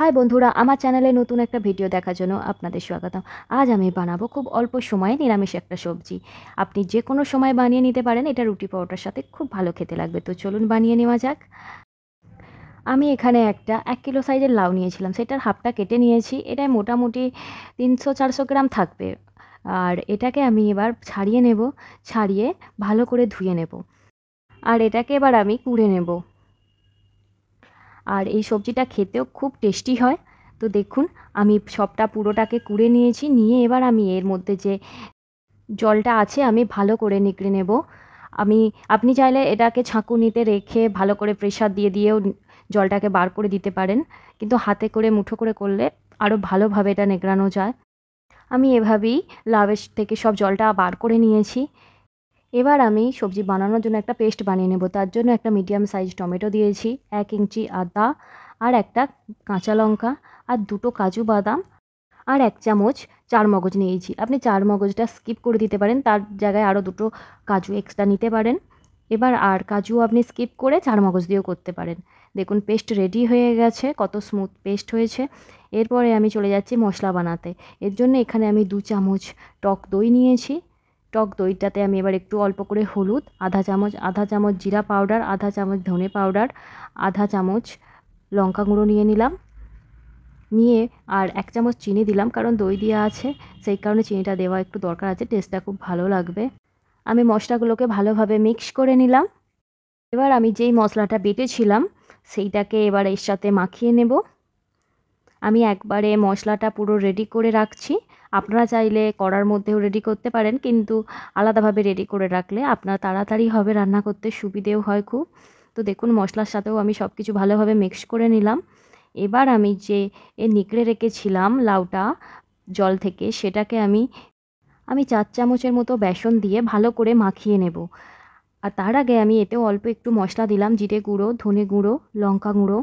High বন্ধুরা আমার চ্যানেলে নতুন একটা ভিডিও দেখার জন্য আপনাদের স্বাগত আজ আমি বানাবো খুব অল্প সময়ে নিরামিষ একটা সবজি আপনি যে কোনো সময় বানিয়ে নিতে পারেন এটা রুটি পরোটার সাথে খুব ভালো খেতে লাগবে তো চলুন বানিয়ে নেওয়া যাক আমি এখানে একটা এক কিলো সাইজের লাউ নিয়েছিলাম সেটার হাফটা কেটে নিয়েছি এটাই মোটামুটি তিনশো চারশো গ্রাম থাকবে আর এটাকে আমি এবার ছাড়িয়ে নেব ছাড়িয়ে ভালো করে ধুয়ে নেব আর এটাকে এবার আমি কুড়ে নেব আর এই সবজিটা খেতেও খুব টেস্টি হয় তো দেখুন আমি সবটা পুরোটাকে কুড়ে নিয়েছি নিয়ে এবার আমি এর মধ্যে যে জলটা আছে আমি ভালো করে নিকড়ে নেব আমি আপনি চাইলে এটাকে ছাঁকুনিতে রেখে ভালো করে প্রেশার দিয়ে দিয়েও জলটাকে বার করে দিতে পারেন কিন্তু হাতে করে মুঠো করে করলে আরও ভালোভাবে এটা নেকড়ানো যায় আমি এভাবেই লাভের থেকে সব জলটা বার করে নিয়েছি এবার আমি সবজি বানানোর জন্য একটা পেস্ট বানিয়ে নেব তার জন্য একটা মিডিয়াম সাইজ টমেটো দিয়েছি এক ইঞ্চি আদা আর একটা কাঁচা লঙ্কা আর দুটো কাজু বাদাম আর এক চামচ চার মগজ নিয়েছি আপনি চার মগজটা স্কিপ করে দিতে পারেন তার জায়গায় আরও দুটো কাজু এক্সট্রা নিতে পারেন এবার আর কাজু আপনি স্কিপ করে চার মগজ দিয়েও করতে পারেন দেখুন পেস্ট রেডি হয়ে গেছে কত স্মুথ পেস্ট হয়েছে এরপরে আমি চলে যাচ্ছি মশলা বানাতে এর জন্য এখানে আমি দু চামচ টক দই নিয়েছি টক দইটাতে আমি এবার একটু অল্প করে হলুদ আধা চামচ আধা চামচ জিরা পাউডার আধা চামচ ধনে পাউডার আধা চামচ লঙ্কা গুঁড়ো নিয়ে নিলাম নিয়ে আর এক চামচ চিনি দিলাম কারণ দই দেওয়া আছে সেই কারণে চিনিটা দেওয়া একটু দরকার আছে টেস্টটা খুব ভালো লাগবে আমি মশলাগুলোকে ভালোভাবে মিক্স করে নিলাম এবার আমি যেই মশলাটা বেটেছিলাম সেইটাকে এবার এর সাথে মাখিয়ে নেব আমি একবারে মশলাটা পুরো রেডি করে রাখছি আপনারা চাইলে কড়ার মধ্যেও রেডি করতে পারেন কিন্তু আলাদাভাবে রেডি করে রাখলে আপনার তাড়াতাড়ি হবে রান্না করতে সুবিধেও হয় খুব তো দেখুন মশলার সাথেও আমি সব কিছু ভালোভাবে মিক্স করে নিলাম এবার আমি যে এ নিকড়ে রেখেছিলাম লাউটা জল থেকে সেটাকে আমি আমি চার চামচের মতো বেসন দিয়ে ভালো করে মাখিয়ে নেব আর তার আগে আমি এতে অল্প একটু মশলা দিলাম জিরে গুঁড়ো ধনে গুঁড়ো লঙ্কা গুঁড়ো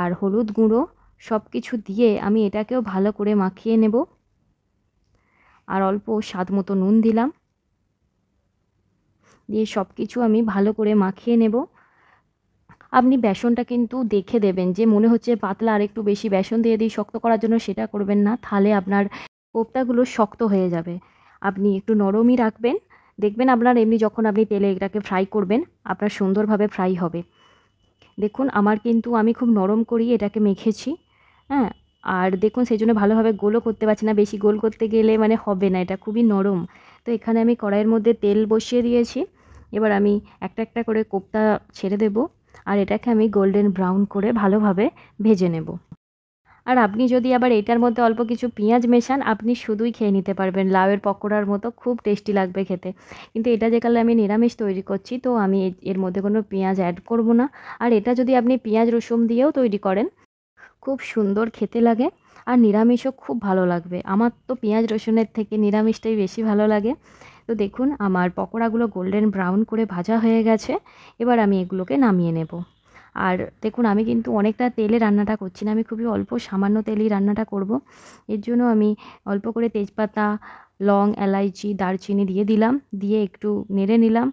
আর হলুদ গুঁড়ো সব কিছু দিয়ে আমি এটাকেও ভালো করে মাখিয়ে নেব আর অল্প স্বাদ মতো নুন দিলাম দিয়ে সব কিছু আমি ভালো করে মাখিয়ে নেব আপনি বেসনটা কিন্তু দেখে দেবেন যে মনে হচ্ছে পাতলা আর একটু বেশি বেসন দিয়ে দিই শক্ত করার জন্য সেটা করবেন না তাহলে আপনার কোপ্তাগুলো শক্ত হয়ে যাবে আপনি একটু নরমই রাখবেন দেখবেন আপনার এমনি যখন আপনি তেলে এটাকে ফ্রাই করবেন আপনার সুন্দরভাবে ফ্রাই হবে দেখুন আমার কিন্তু আমি খুব নরম করি এটাকে মেখেছি হ্যাঁ আর দেখুন সেই জন্য ভালোভাবে গোলও করতে পারছি না বেশি গোল করতে গেলে মানে হবে না এটা খুবই নরম তো এখানে আমি কড়াইয়ের মধ্যে তেল বসিয়ে দিয়েছি এবার আমি একটা একটা করে কোপ্তা ছেড়ে দেব আর এটাকে আমি গোল্ডেন ব্রাউন করে ভালোভাবে ভেজে নেব আর আপনি যদি আবার এটার মধ্যে অল্প কিছু পেঁয়াজ মেশান আপনি শুধুই খেয়ে নিতে পারবেন লাউয়ের পকোড়ার মতো খুব টেস্টি লাগবে খেতে কিন্তু এটা যে কালে আমি নিরামিষ তৈরি করছি তো আমি এর মধ্যে কোনো পেঁয়াজ অ্যাড করব না আর এটা যদি আপনি পেঁয়াজ রসুন দিয়েও তৈরি করেন খুব সুন্দর খেতে লাগে আর নিরামিষও খুব ভালো লাগবে আমার তো পেঁয়াজ রসুনের থেকে নিরামিষটাই বেশি ভালো লাগে তো দেখুন আমার পকোড়াগুলো গোল্ডেন ব্রাউন করে ভাজা হয়ে গেছে এবার আমি এগুলোকে নামিয়ে নেব আর দেখুন আমি কিন্তু অনেকটা তেলে রান্নাটা করছি না আমি খুবই অল্প সামান্য তেলেই রান্নাটা করব। এর জন্য আমি অল্প করে তেজপাতা লং এলাইচি দারচিনি দিয়ে দিলাম দিয়ে একটু নেড়ে নিলাম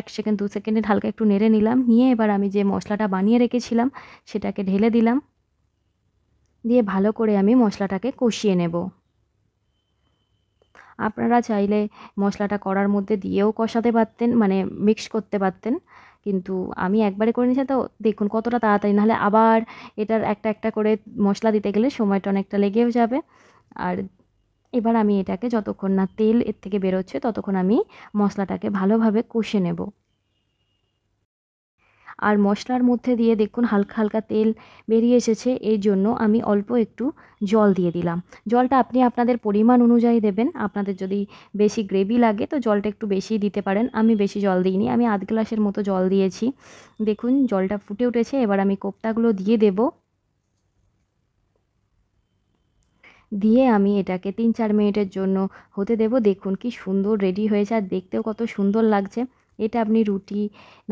এক সেকেন্ড দু সেকেন্ডে হালকা একটু নেড়ে নিলাম নিয়ে এবার আমি যে মশলাটা বানিয়ে রেখেছিলাম সেটাকে ঢেলে দিলাম দিয়ে ভালো করে আমি মশলাটাকে কষিয়ে নেব আপনারা চাইলে মশলাটা করার মধ্যে দিয়েও কষাতে পারতেন মানে মিক্স করতে পারতেন কিন্তু আমি একবারে করে নিয়েছি তো দেখুন কতটা তাড়াতাড়ি নাহলে আবার এটার একটা একটা করে মশলা দিতে গেলে সময়টা অনেকটা লেগেও যাবে আর এবার আমি এটাকে যতক্ষণ না তেল এর থেকে বেরোচ্ছে ততক্ষণ আমি মশলাটাকে ভালোভাবে কষে নেব আর মশলার মধ্যে দিয়ে দেখুন হালকা হালকা তেল বেরিয়ে এসেছে এই জন্য আমি অল্প একটু জল দিয়ে দিলাম জলটা আপনি আপনাদের পরিমাণ অনুযায়ী দেবেন আপনাদের যদি বেশি গ্রেভি লাগে তো জলটা একটু বেশি দিতে পারেন আমি বেশি জল দিইনি আমি আধ গ্লাসের মতো জল দিয়েছি দেখুন জলটা ফুটে উঠেছে এবার আমি কোপ্তাগুলো দিয়ে দেব দিয়ে আমি এটাকে তিন চার মিনিটের জন্য হতে দেব দেখুন কি সুন্দর রেডি হয়েছে আর দেখতেও কত সুন্দর লাগছে এটা আপনি রুটি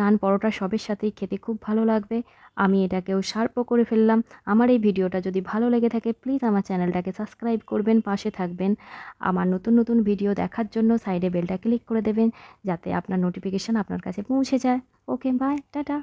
নান পরোটা সবের সাথেই খেতে খুব ভালো লাগবে আমি এটাকেও শার্পও করে ফেললাম আমার এই ভিডিওটা যদি ভালো লেগে থাকে প্লিজ আমার চ্যানেলটাকে সাবস্ক্রাইব করবেন পাশে থাকবেন আমার নতুন নতুন ভিডিও দেখার জন্য সাইডে বেলটা ক্লিক করে দেবেন যাতে আপনার নোটিফিকেশান আপনার কাছে পৌঁছে যায় ওকে বাই টাটা